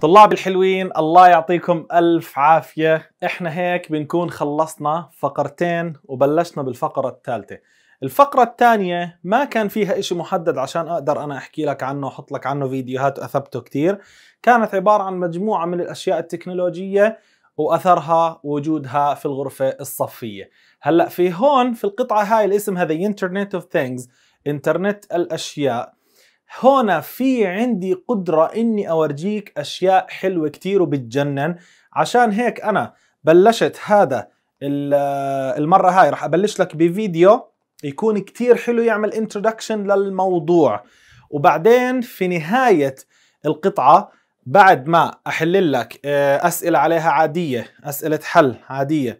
طلاب الحلوين الله يعطيكم ألف عافية إحنا هيك بنكون خلصنا فقرتين وبلشنا بالفقرة الثالثة الفقرة الثانية ما كان فيها إشي محدد عشان أقدر أنا أحكي لك عنه وأحط لك عنه فيديوهات وأثبته كتير كانت عبارة عن مجموعة من الأشياء التكنولوجية واثرها ووجودها في الغرفه الصفيه هلا في هون في القطعه هاي اللي اسمها ذا انترنت اوف Things انترنت الاشياء هنا في عندي قدرة اني اورجيك اشياء حلوة كتير وبتجنن عشان هيك انا بلشت هذا المرة هاي رح ابلش لك بفيديو يكون كتير حلو يعمل انترودكشن للموضوع وبعدين في نهاية القطعة بعد ما احلل لك آه، اسئلة عليها عادية اسئلة حل عادية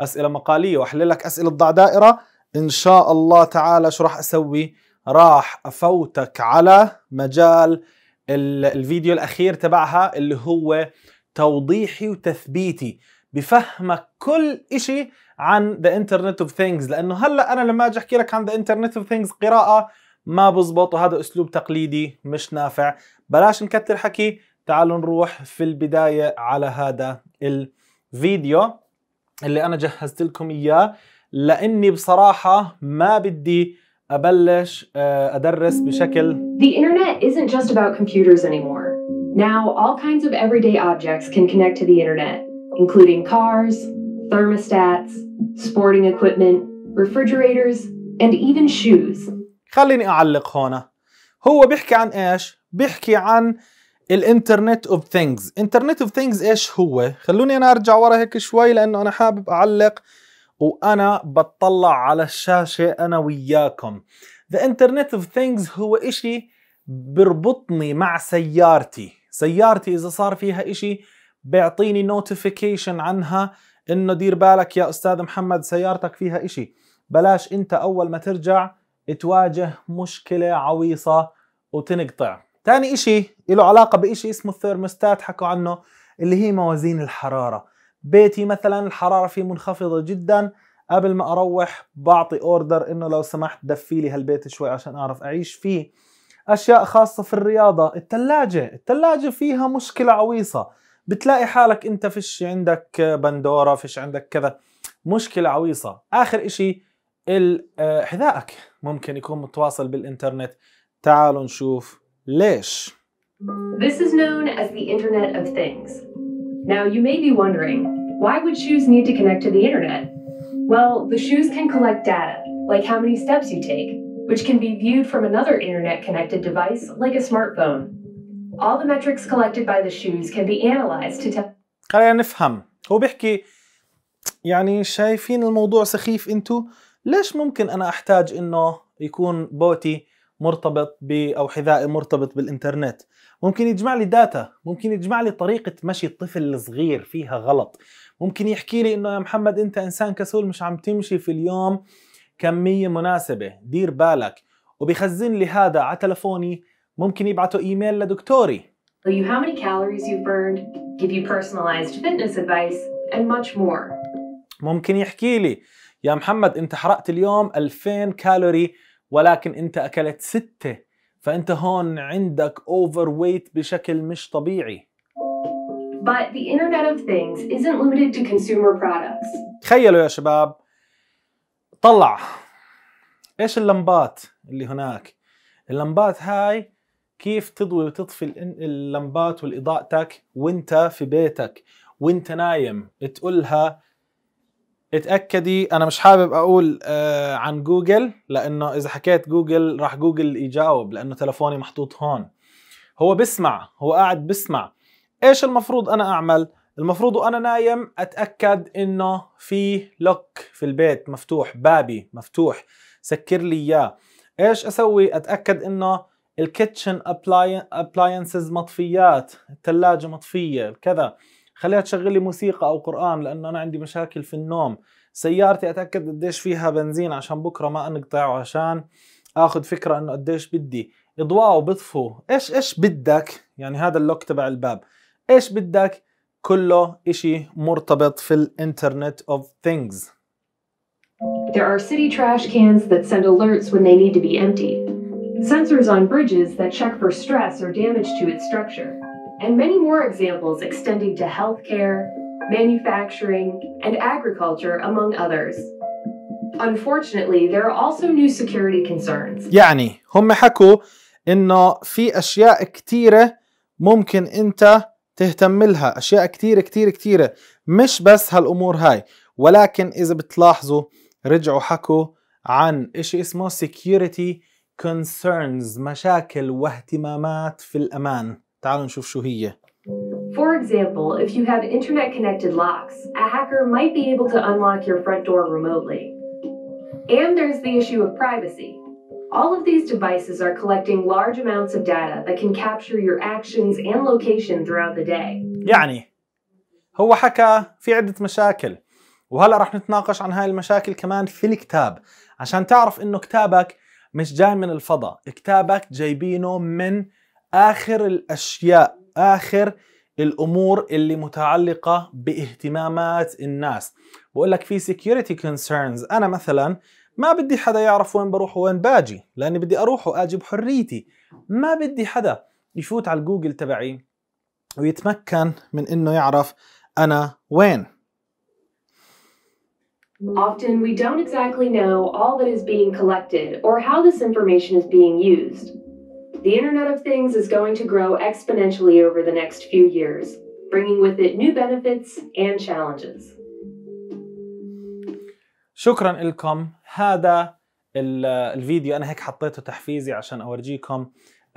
اسئلة مقالية واحلل لك اسئلة ضع دائرة ان شاء الله تعالى شو رح اسوي راح افوتك على مجال الفيديو الاخير تبعها اللي هو توضيحي وتثبيتي بفهمك كل شيء عن ذا انترنت اوف ثينجز لانه هلا انا لما اجي احكي لك عن ذا انترنت اوف ثينجز قراءه ما بزبط وهذا اسلوب تقليدي مش نافع بلاش نكتر حكي تعالوا نروح في البدايه على هذا الفيديو اللي انا جهزت لكم اياه لاني بصراحه ما بدي ابلش ادرس بشكل The internet isn't just about computers anymore. Now all kinds of everyday objects can connect to the internet, including cars, thermostats, sporting equipment, refrigerators, and even shoes. خليني اعلق هون. هو بيحكي عن ايش؟ بيحكي عن الانترنت اوف ثينجز، انترنت اوف ثينجز ايش هو؟ خلوني انا ارجع ورا هيك شوي لانه انا حابب اعلق وانا بتطلع على الشاشه انا وياكم ذا انترنت اوف Things هو إشي بربطني مع سيارتي سيارتي اذا صار فيها إشي بيعطيني نوتيفيكيشن عنها انه دير بالك يا استاذ محمد سيارتك فيها إشي بلاش انت اول ما ترجع تواجه مشكله عويصه وتنقطع تاني إشي له علاقه بإشي اسمه الثيرموستات حكوا عنه اللي هي موازين الحراره بيتي مثلا الحرارة فيه منخفضة جدا قبل ما اروح بعطي اوردر انه لو سمحت دفي لي هالبيت شوي عشان اعرف اعيش فيه اشياء خاصة في الرياضة الثلاجة الثلاجة فيها مشكلة عويصة بتلاقي حالك انت فيش عندك بندورة فيش عندك كذا مشكلة عويصة اخر اشي آه، حذائك ممكن يكون متواصل بالانترنت تعالوا نشوف ليش This is known as the Internet of Things Now, you may be wondering, why would shoes need to connect to the internet? Well, the shoes can collect data, like how many steps you take, which can be viewed from another internet connected device like a smartphone. All the metrics collected by the shoes can be analyzed to tell خلينا نفهم هو بيحكي يعني شايفين الموضوع سخيف انتو ليش ممكن انا احتاج انه يكون بوتي مرتبط ب او حذائي مرتبط بالانترنت ممكن يجمع لي داتا ممكن يجمع لي طريقه مشي الطفل الصغير فيها غلط ممكن يحكي لي انه يا محمد انت انسان كسول مش عم تمشي في اليوم كميه مناسبه دير بالك وبيخزن لي هذا على تلفوني ممكن يبعثه ايميل لدكتوري tell you how many calories you burned, give you personalized fitness advice, and much more. ممكن يحكي لي يا محمد انت حرقت اليوم 2000 كالوري ولكن انت اكلت ستة فانت هون عندك اوفر ويت بشكل مش طبيعي But the Internet of Things isn't limited to consumer products. تخيلوا يا شباب طلع ايش اللمبات اللي هناك اللمبات هاي كيف تضوي وتطفي اللمبات والاضاءتك وانت في بيتك وانت نايم تقولها اتاكدي انا مش حابب اقول آه عن جوجل لانه اذا حكيت جوجل راح جوجل يجاوب لانه تلفوني محطوط هون هو بسمع هو قاعد بسمع ايش المفروض انا اعمل المفروض وانا نايم اتاكد انه في لوك في البيت مفتوح بابي مفتوح سكر لي اياه ايش اسوي اتاكد انه الكيتشن ابلاينسز مطفيات الثلاجه مطفيه كذا خليها تشغل لي موسيقى او قران لانه انا عندي مشاكل في النوم سيارتي اتاكد قديش فيها بنزين عشان بكره ما انقطع وعشان اخذ فكره انه قديش بدي اضواء وبطفوا ايش ايش بدك يعني هذا اللوك تبع الباب ايش بدك كله إشي مرتبط في الانترنت اوف ثينجز There are city trash cans that send alerts when they need to be emptied. Sensors on bridges that check for stress or damage to its structure. and many more examples extending to healthcare, manufacturing, and agriculture, among others. Unfortunately, there are also new security concerns. يعني هم حكوا انه في اشياء كثيره ممكن انت تهتم لها اشياء كثيره كتيرة كثيره مش بس هالامور هاي ولكن اذا بتلاحظوا رجعوا حكوا عن اشي اسمه security concerns مشاكل واهتمامات في الامان تعالوا نشوف شو هي For example, if you have internet connected locks, a hacker might be able to unlock your front door remotely. And there's the issue of privacy. All of these devices are collecting large amounts of data that can capture your actions and location throughout the day. يعني هو حكى في عدة مشاكل وهلا رح نتناقش عن هاي المشاكل كمان في الكتاب عشان تعرف انه كتابك مش جاي من الفضاء كتابك جايبينه من آخر الأشياء آخر الأمور اللي متعلقة باهتمامات الناس بقول لك في security concerns أنا مثلا ما بدي حدا يعرف وين بروح وين باجي لأني بدي أروح وآجي بحريتي ما بدي حدا يفوت على الجوجل تبعي ويتمكن من إنه يعرف أنا وين Often we don't exactly know all that is being collected or how this information is being used. The Internet of Things is going to grow exponentially over the next few years, bringing with it new benefits and challenges. شكرا لكم هذا الفيديو انا هيك حطيته تحفيزي عشان اورجيكم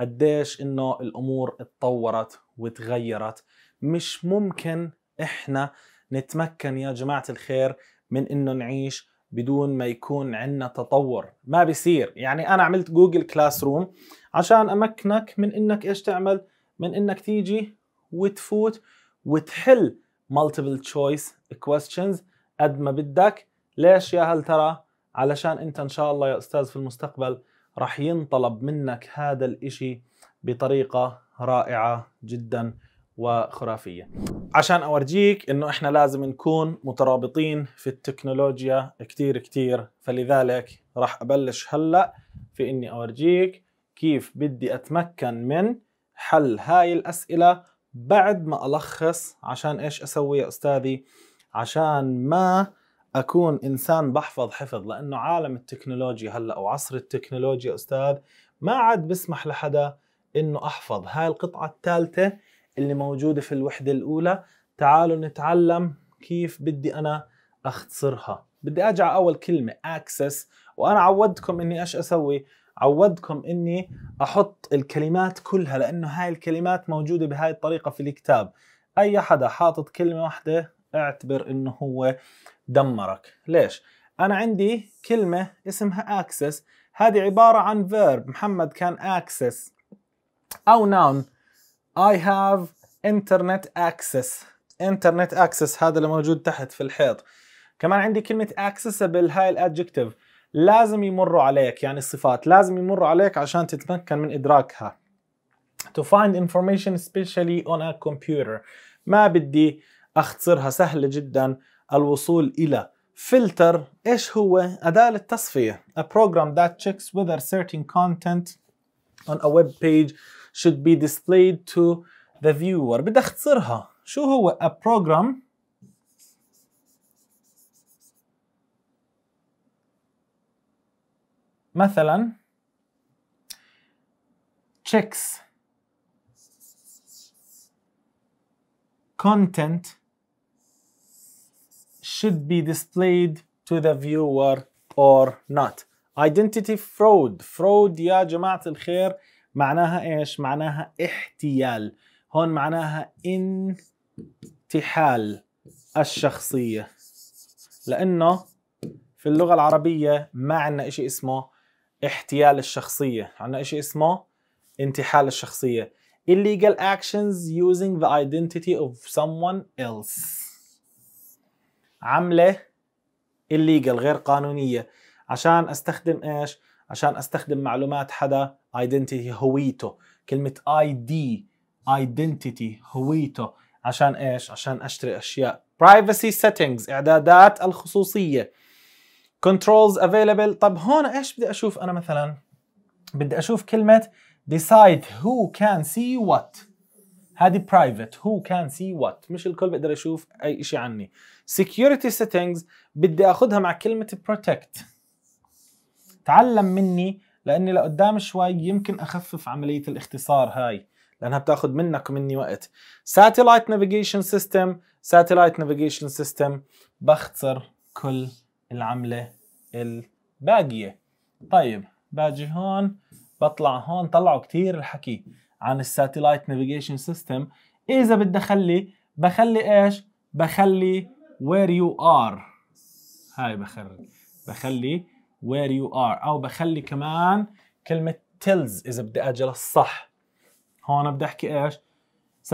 قديش انه الامور اتطورت وتغيرت مش ممكن احنا نتمكن يا جماعه الخير من انه نعيش بدون ما يكون عندنا تطور ما بيصير يعني انا عملت جوجل كلاس روم عشان امكنك من انك ايش تعمل من انك تيجي وتفوت وتحل multiple choice questions قد ما بدك ليش يا هل ترى علشان انت ان شاء الله يا استاذ في المستقبل رح ينطلب منك هذا الاشي بطريقة رائعة جدا وخرافيه عشان اورجيك انه احنا لازم نكون مترابطين في التكنولوجيا كتير كتير فلذلك راح ابلش هلا في اني اورجيك كيف بدي اتمكن من حل هاي الاسئله بعد ما الخص عشان ايش اسوي يا استاذي عشان ما اكون انسان بحفظ حفظ لانه عالم التكنولوجيا هلا وعصر التكنولوجيا استاذ ما عاد بسمح لحدا انه احفظ هاي القطعه الثالثه اللي موجودة في الوحدة الأولى تعالوا نتعلم كيف بدي أنا أختصرها بدي أرجع على أول كلمة access وأنا عودتكم إني إيش أسوي عودكم إني أحط الكلمات كلها لأنه هاي الكلمات موجودة بهاي الطريقة في الكتاب أي حدا حاطط كلمة واحدة اعتبر إنه هو دمرك ليش؟ أنا عندي كلمة اسمها access هذه عبارة عن verb محمد كان access أو noun I have internet access internet access هذا اللي موجود تحت في الحيط كمان عندي كلمة accessible هاي الادجكتيف لازم يمروا عليك يعني الصفات لازم يمروا عليك عشان تتمكن من إدراكها to find information especially on a computer ما بدي أختصرها سهلة جدا الوصول إلى فلتر إيش هو أداة للتصفية a program that checks whether certain content on a web page should be displayed to the viewer بدي اختصرها شو هو a program مثلا checks content should be displayed to the viewer or not identity fraud fraud يا جماعة الخير معناها ايش؟ معناها احتيال هون معناها انتحال الشخصية لأنه في اللغة العربية ما عندنا إشي اسمه احتيال الشخصية عندنا إشي اسمه انتحال الشخصية illegal actions using the identity of someone else عملة illegal غير قانونية عشان استخدم ايش عشان استخدم معلومات حدا ايدنتيتي هويته كلمه اي دي ايدنتيتي هويته عشان ايش عشان اشتري اشياء برايفسي سيتنجز اعدادات الخصوصيه كنترولز افيلبل طب هون ايش بدي اشوف انا مثلا بدي اشوف كلمه decide who can see what هذه private who can see what مش الكل بيقدر يشوف اي شيء عني security settings بدي اخذها مع كلمه protect تعلم مني لاني لقدام شوي يمكن اخفف عمليه الاختصار هاي لانها بتاخذ منك ومني وقت ساتلايت نافيجيشن سيستم ساتلايت نافيجيشن سيستم بختصر كل العمله الباقيه طيب باجي هون بطلع هون طلعوا كثير الحكي عن الساتلايت نافيجيشن سيستم اذا بدي اخلي بخلي ايش بخلي وير يو ار هاي بخرج بخلي where you are او بخلي كمان كلمه tells اذا بدي اجل الصح هون بدي احكي ايش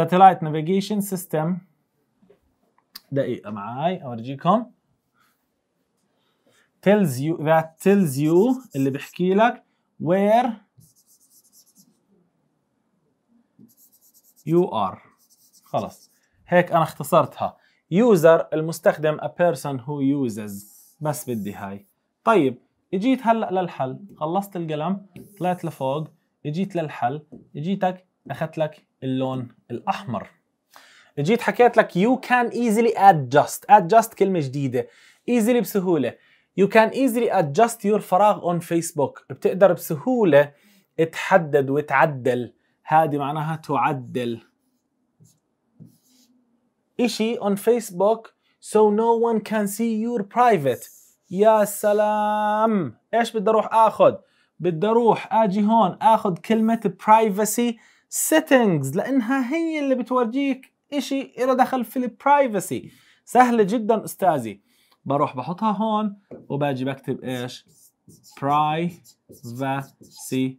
satellite navigation system دقيقه معي اورجيكم tells you that tells you اللي بحكي لك where you are خلص هيك انا اختصرتها user المستخدم a person who uses بس بدي هاي طيب اجيت هلا للحل خلصت القلم طلعت لفوق اجيت للحل اجيتك اخذت لك اللون الاحمر اجيت حكيت لك you can easily adjust adjust كلمة جديدة easily بسهولة you can easily adjust your فراغ on Facebook بتقدر بسهولة تحدد وتعدل هذه معناها تعدل اشي on Facebook so no one can see your private يا سلام ايش بدي اروح اخذ بدي اروح اجي هون اخذ كلمه برايفسي سيتنجز لانها هي اللي بتورجيك اشي له دخل في البرايفسي سهله جدا استاذي بروح بحطها هون وباجي بكتب ايش برايفسي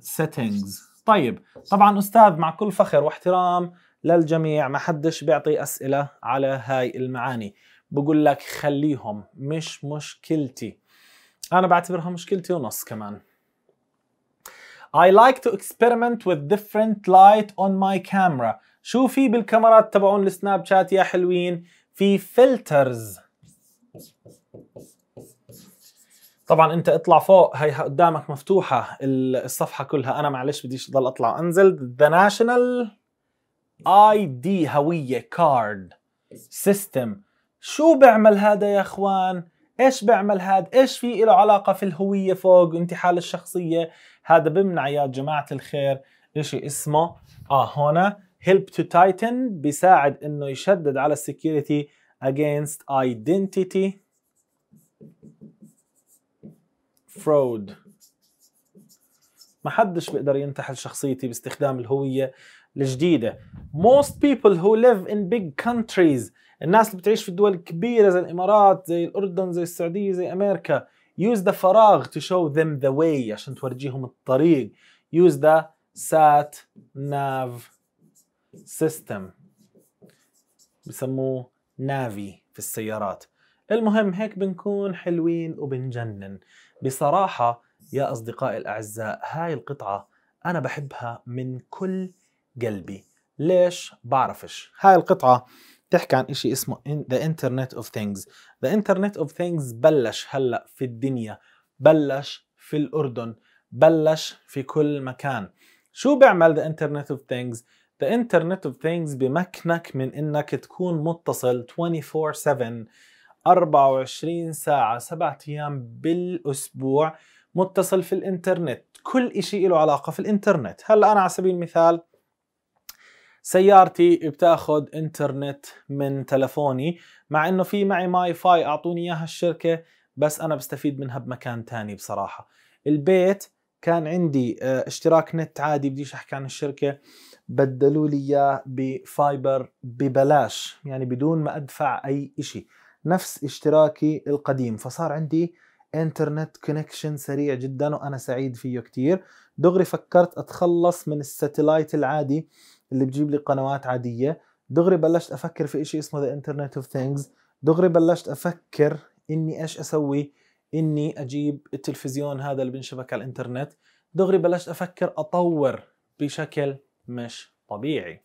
سيتنجز طيب طبعا استاذ مع كل فخر واحترام للجميع ما حدش بيعطي اسئله على هاي المعاني بقول لك خليهم مش مشكلتي انا بعتبرها مشكلتي ونص كمان I like to experiment with different light on my camera شو في بالكاميرات تبعون السناب شات يا حلوين في فلترز طبعا انت اطلع فوق هي قدامك مفتوحه الصفحه كلها انا معلش بديش اضل اطلع انزل ذا ناشونال اي دي هويه كارد سيستم شو بيعمل هذا يا اخوان ايش بيعمل هذا ايش في له علاقه في الهويه فوق انتحال الشخصيه هذا بمنع يا جماعه الخير شيء اسمه اه هنا help to tighten بيساعد انه يشدد على السكيورتي against identity fraud ما حدش بيقدر ينتحل شخصيتي باستخدام الهوية الجديدة most people who live in big countries الناس اللي بتعيش في الدول الكبيرة زي الإمارات زي الأردن زي السعودية زي أمريكا use the فراغ to show them the way عشان تورجيهم الطريق use the sat nav system بسموه نافي في السيارات المهم هيك بنكون حلوين وبنجنن بصراحة يا أصدقائي الأعزاء هاي القطعة أنا بحبها من كل قلبي ليش؟ بعرفش هاي القطعة بتحكي عن شيء اسمه ذا انترنت اوف ثينجز ذا انترنت اوف ثينجز بلش هلا في الدنيا بلش في الاردن بلش في كل مكان شو بيعمل ذا انترنت اوف ثينجز ذا انترنت اوف ثينجز بمكنك من انك تكون متصل 24 7 24 ساعة 7 أيام بالأسبوع متصل في الإنترنت كل شيء له علاقة في الإنترنت هلا أنا على سبيل المثال سيارتي بتاخذ انترنت من تلفوني مع انه في معي ماي فاي اعطوني اياها الشركه بس انا بستفيد منها بمكان تاني بصراحه البيت كان عندي آه، اشتراك نت عادي بديش احكي عن الشركه بدلوا لي اياه بفايبر ببلاش يعني بدون ما ادفع اي شيء نفس اشتراكي القديم فصار عندي انترنت كونكشن سريع جدا وانا سعيد فيه كتير دغري فكرت اتخلص من الستلايت العادي اللي بتجيب لي قنوات عاديه دغري بلشت افكر في شيء اسمه ذا انترنت اوف ثينجز دغري بلشت افكر اني ايش اسوي اني اجيب التلفزيون هذا اللي بنشبك على الانترنت دغري بلشت افكر اطور بشكل مش طبيعي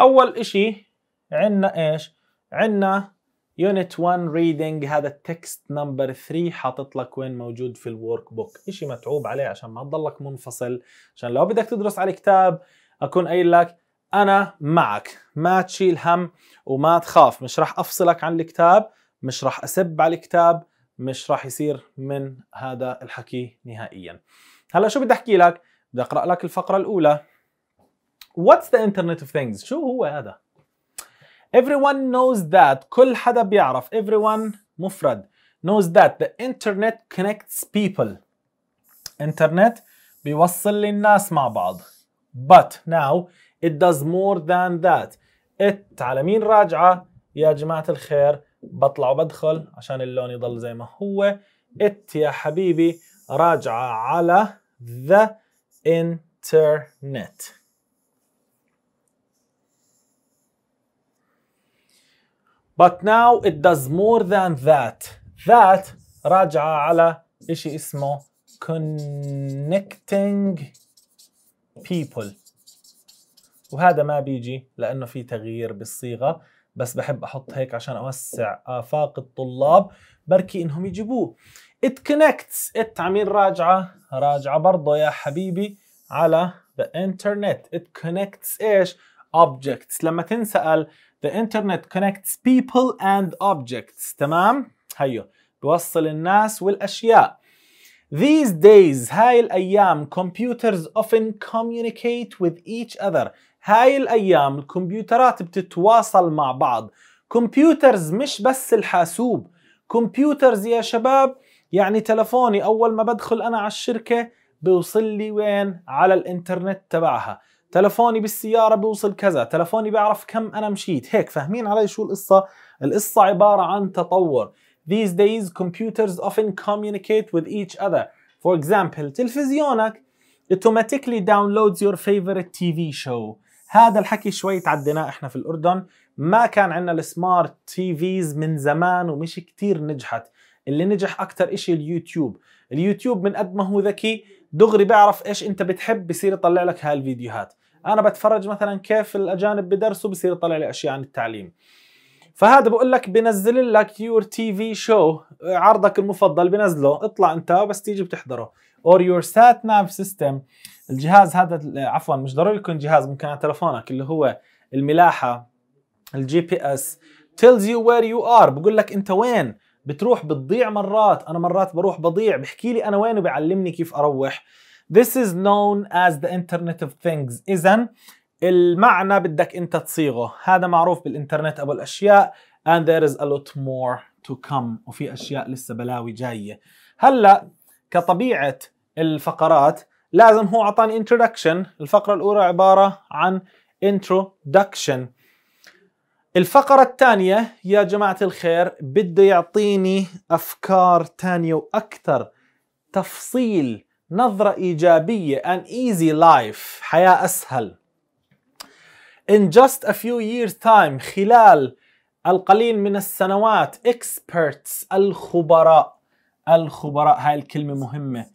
اول اشي عندنا ايش عندنا يونت 1 ريدنج هذا التكست نمبر 3 حاطط لك وين موجود في الورك بوك اشي متعوب عليه عشان ما تضلك منفصل عشان لو بدك تدرس على كتاب اكون قايل لك انا معك ما تشيل هم وما تخاف مش رح افصلك عن الكتاب مش رح اسب على الكتاب مش رح يصير من هذا الحكي نهائيا هلا شو بدي احكي لك بدي اقرا لك الفقره الاولى What's the Internet of Things شو هو هذا Everyone knows that كل حدا بيعرف everyone مفرد knows that the internet connects people internet بيوصل للناس مع بعض but now it does more than that it على مين راجعة يا جماعة الخير بطلع وبدخل عشان اللون يضل زي ما هو it يا حبيبي راجعة على the internet But now it does more than that. That راجعة على إشي اسمه connecting people وهذا ما بيجي لانه في تغيير بالصيغه بس بحب احط هيك عشان اوسع افاق الطلاب بركي انهم يجيبوه it connects it عمين راجعه راجعه برضه يا حبيبي على the internet it connects ايش objects لما تنسأل the internet connects people and objects تمام هيو بيوصل الناس والاشياء These days هاي الأيام computers often communicate with each other هاي الأيام الكمبيوترات بتتواصل مع بعض computers مش بس الحاسوب computers يا شباب يعني تلفوني أول ما بدخل أنا على الشركة بيوصل لي وين على الإنترنت تبعها تلفوني بالسيارة بيوصل كذا تلفوني بيعرف كم أنا مشيت هيك فاهمين علي شو القصة؟ القصة عبارة عن تطور These days, computers often communicate with each other. For example, تلفزيونك automatically downloads your favorite TV show. هذا الحكي شوي تعديناه احنا في الأردن ما كان عندنا السمارت تي فيز من زمان ومش كتير نجحت اللي نجح أكثر إشي اليوتيوب اليوتيوب من قد ما هو ذكي دغري بيعرف إيش أنت بتحب بصير يطلع لك هالفيديوهات أنا بتفرج مثلا كيف الأجانب بدرسوا بصير يطلع لي أشياء عن التعليم فهذا بقول لك بنزل لك يور تي في شو عرضك المفضل بنزله اطلع انت بس تيجي بتحضره اور يور سات ناف سيستم الجهاز هذا عفوا مش ضروري يكون جهاز ممكن على تلفونك اللي هو الملاحه الجي بي اس تيلز يو وير يو ار بقول لك انت وين بتروح بتضيع مرات انا مرات بروح بضيع بحكي لي انا وين وبيعلمني كيف اروح This is known as the Internet of Things. إذا المعنى بدك انت تصيغه هذا معروف بالانترنت ابو الاشياء and there is a lot more to come وفي اشياء لسه بلاوي جايه هلا كطبيعه الفقرات لازم هو اعطاني introduction الفقره الاولى عباره عن introduction الفقرة الثانية يا جماعة الخير بده يعطيني أفكار تانية وأكثر تفصيل نظرة إيجابية an easy life حياة أسهل in just a few years time خلال القليل من السنوات experts الخبراء الخبراء هاي الكلمة مهمة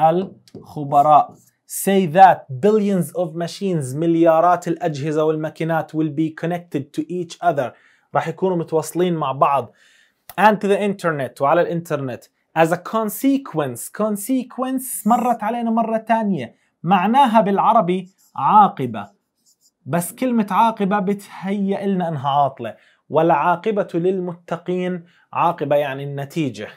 الخبراء say that billions of machines مليارات الأجهزة والماكينات will be connected to each other راح يكونوا متواصلين مع بعض and to the internet وعلى الانترنت as a consequence consequence مرت علينا مرة تانية معناها بالعربي عاقبة بس كلمة عاقبة بتهيأ لنا إنها عاطلة والعاقبة للمتقين عاقبة يعني النتيجة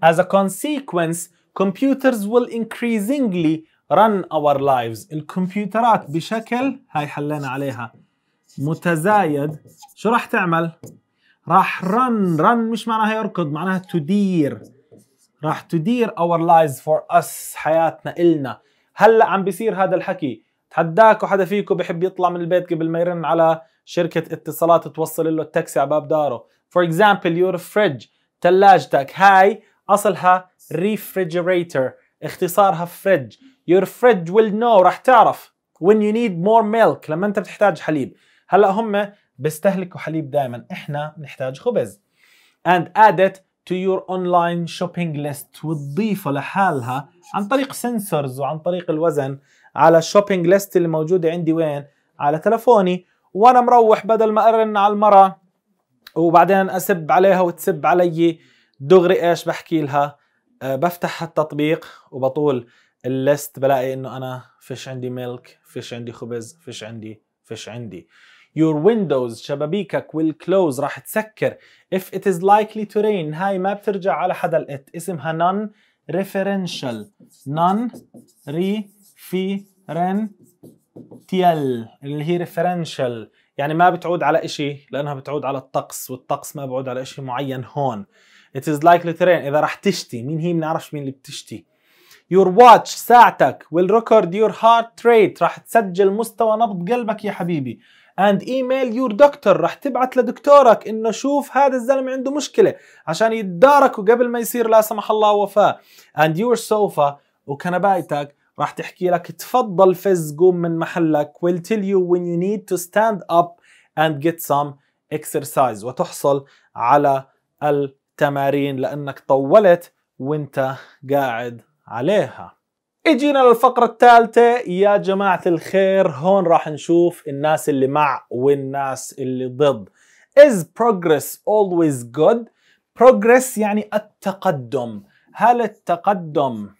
As a consequence, computers will increasingly run our lives. الكمبيوترات بشكل هاي حلينا عليها متزايد شو راح تعمل؟ راح run run مش معناها يركض معناها تدير راح تدير our lives for us حياتنا إلنا هلا عم بيصير هذا الحكي تحداكم حدا فيكم بحب يطلع من البيت قبل ما يرن على شركة اتصالات توصل له التاكسي على باب داره فور اكزامبل يور فريج ثلاجتك هاي اصلها ريفريجريتر اختصارها فريج يور فريج ويل نو راح تعرف when you need more milk لما انت بتحتاج حليب هلا هم بيستهلكوا حليب دائما احنا بنحتاج خبز and it to your online shopping list وتضيفه لحالها عن طريق سنسورز وعن طريق الوزن على الشوبينج ليست اللي موجودة عندي وين على تلفوني وانا مروح بدل ما ارن على المرة وبعدين اسب عليها وتسب علي دغري ايش بحكي لها آه، بفتح التطبيق وبطول الليست بلاقي انه انا فيش عندي ميلك فيش عندي خبز فيش عندي فيش عندي your windows شبابيكك will close راح تسكر if it is likely to rain هاي ما بترجع على حدا الات اسمها non referential non referential اللي هي referential يعني ما بتعود على إشي لأنها بتعود على الطقس والطقس ما بعود على إشي معين هون it is likely to rain إذا راح تشتي مين هي بنعرفش مين اللي بتشتي your watch ساعتك will record your heart rate راح تسجل مستوى نبض قلبك يا حبيبي اند ايميل يور دكتور رح تبعت لدكتورك انه شوف هذا الزلمه عنده مشكله عشان يتداركوا قبل ما يصير لا سمح الله وفاه اند يور سوفا وكنبايتك رح تحكي لك تفضل فز قوم من محلك will tell you when you need to stand up and get some exercise وتحصل على التمارين لأنك طولت وانت قاعد عليها اجينا للفقرة الثالثة يا جماعة الخير هون راح نشوف الناس اللي مع والناس اللي ضد Is progress always good? Progress يعني التقدم هل التقدم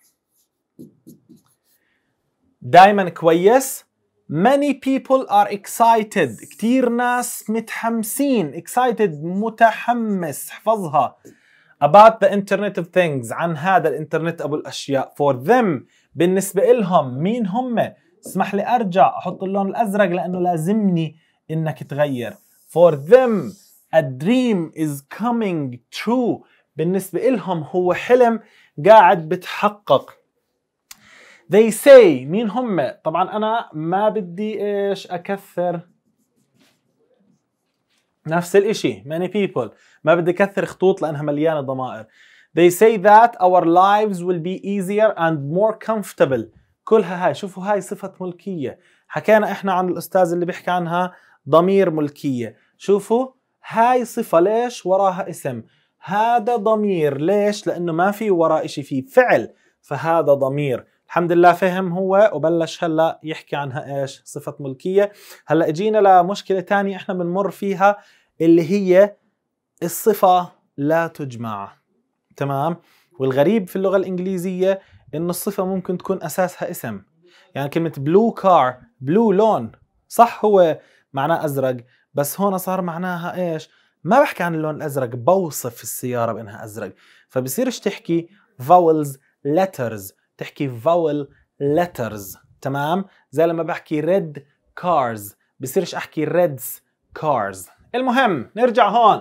دايما كويس؟ Many people are excited كتير ناس متحمسين excited متحمس احفظها about the internet of things عن هذا الانترنت ابو الاشياء for them بالنسبة إلهم مين هم اسمح لي أرجع أحط اللون الأزرق لأنه لازمني إنك تغير for them a dream is coming true بالنسبة إلهم هو حلم قاعد بتحقق they say مين هم طبعا أنا ما بدي إيش أكثر نفس الإشي many people ما بدي أكثر خطوط لأنها مليانة ضمائر They say that our lives will be easier and more comfortable كلها هاي شوفوا هاي صفة ملكية حكينا احنا عن الأستاذ اللي بيحكي عنها ضمير ملكية شوفوا هاي صفة ليش وراها اسم هذا ضمير ليش لأنه ما في وراء إشي في فعل فهذا ضمير الحمد لله فهم هو وبلش هلا يحكي عنها ايش صفة ملكية هلا اجينا لمشكلة تانية احنا بنمر فيها اللي هي الصفة لا تجمع تمام والغريب في اللغه الانجليزيه انه الصفه ممكن تكون اساسها اسم يعني كلمه بلو كار بلو لون صح هو معناه ازرق بس هون صار معناها ايش ما بحكي عن اللون الازرق بوصف السياره بانها ازرق فبصيرش تحكي فاولز letters تحكي فاول letters تمام زي لما بحكي red cars بصيرش احكي reds cars المهم نرجع هون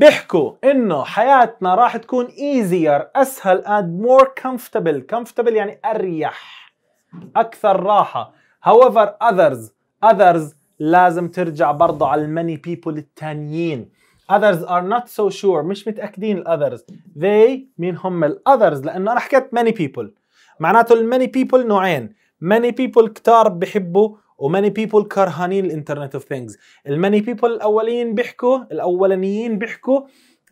بيحكوا انه حياتنا راح تكون ايزير اسهل and more comfortable comfortable يعني اريح اكثر راحه however others others لازم ترجع برضه على الماني people التانيين others are not so sure مش متأكدين الاذرز they مين هم الاذرز لأنه أنا حكيت many people معناته الماني people نوعين many people كتار بحبوا وماني بيبول كرهانين الانترنت اوف ثينجز الماني بيبول الاولين بيحكوا الاولانيين بيحكوا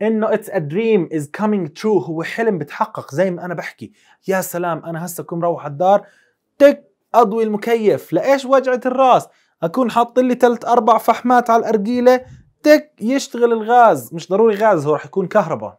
انه اتس ا دريم از كامينج ترو هو حلم بتحقق زي ما انا بحكي يا سلام انا هسه اكون مروح الدار تك اضوي المكيف لايش وجعه الراس اكون حاط لي ثلاث اربع فحمات على الارجيله تك يشتغل الغاز مش ضروري غاز هو راح يكون كهرباء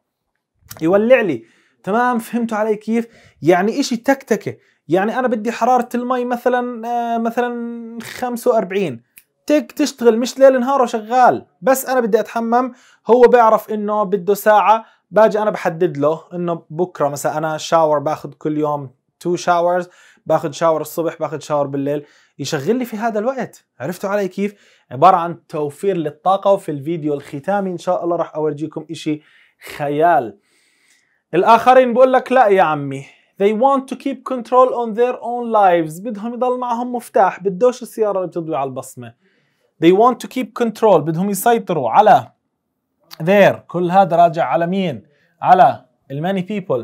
يولع لي تمام فهمتوا علي كيف يعني إشي تكتكه يعني انا بدي حراره المي مثلا آه، مثلا 45 تك تشتغل مش ليل نهار وشغال بس انا بدي اتحمم هو بيعرف انه بده ساعه باجي انا بحدد له انه بكره مثلا انا شاور باخذ كل يوم تو شاورز باخذ شاور الصبح باخذ شاور بالليل يشغل لي في هذا الوقت عرفتوا علي كيف عباره عن توفير للطاقه وفي الفيديو الختامي ان شاء الله راح اورجيكم إشي خيال الآخرين بقول لك لا يا عمي They want to keep control on their own lives بدهم يضل معهم مفتاح بدوش السيارة اللي بتضوي على البصمة They want to keep control بدهم يسيطروا على their كل هذا راجع على مين على الماني people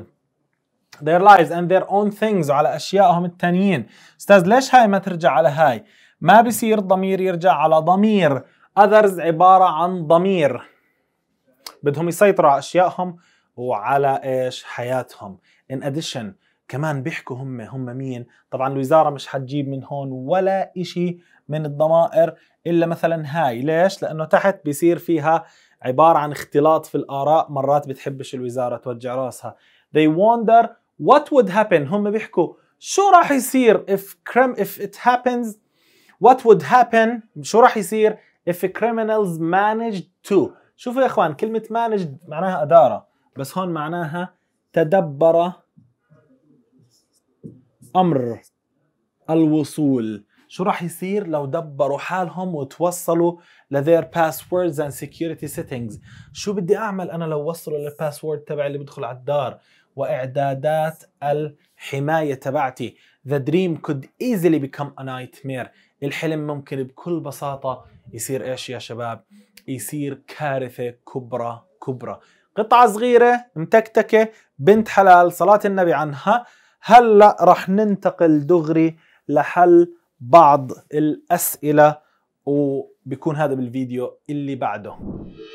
their lives and their own things وعلى أشيائهم التانيين أستاذ ليش هاي ما ترجع على هاي ما بصير ضمير يرجع على ضمير others عبارة عن ضمير بدهم يسيطروا على أشيائهم وعلى ايش حياتهم ان اديشن كمان بيحكوا هم هم مين طبعا الوزاره مش حتجيب من هون ولا إشي من الضمائر الا مثلا هاي ليش لانه تحت بيصير فيها عباره عن اختلاط في الاراء مرات بتحبش الوزاره توجع راسها they wonder what would happen هم بيحكوا شو راح يصير if crime if it happens what would happen شو راح يصير if criminals managed to شوفوا يا اخوان كلمه managed معناها اداره بس هون معناها تدبر أمر الوصول شو راح يصير لو دبروا حالهم وتوصلوا لذير باسوردز اند سكيورتي سيتنجز شو بدي اعمل انا لو وصلوا للباسورد تبعي اللي بدخل على الدار واعدادات الحمايه تبعتي The dream could easily become a nightmare الحلم ممكن بكل بساطه يصير ايش يا شباب يصير كارثه كبرى كبرى قطعة صغيرة متكتكة بنت حلال صلاة النبي عنها هلأ رح ننتقل دغري لحل بعض الأسئلة وبكون هذا بالفيديو اللي بعده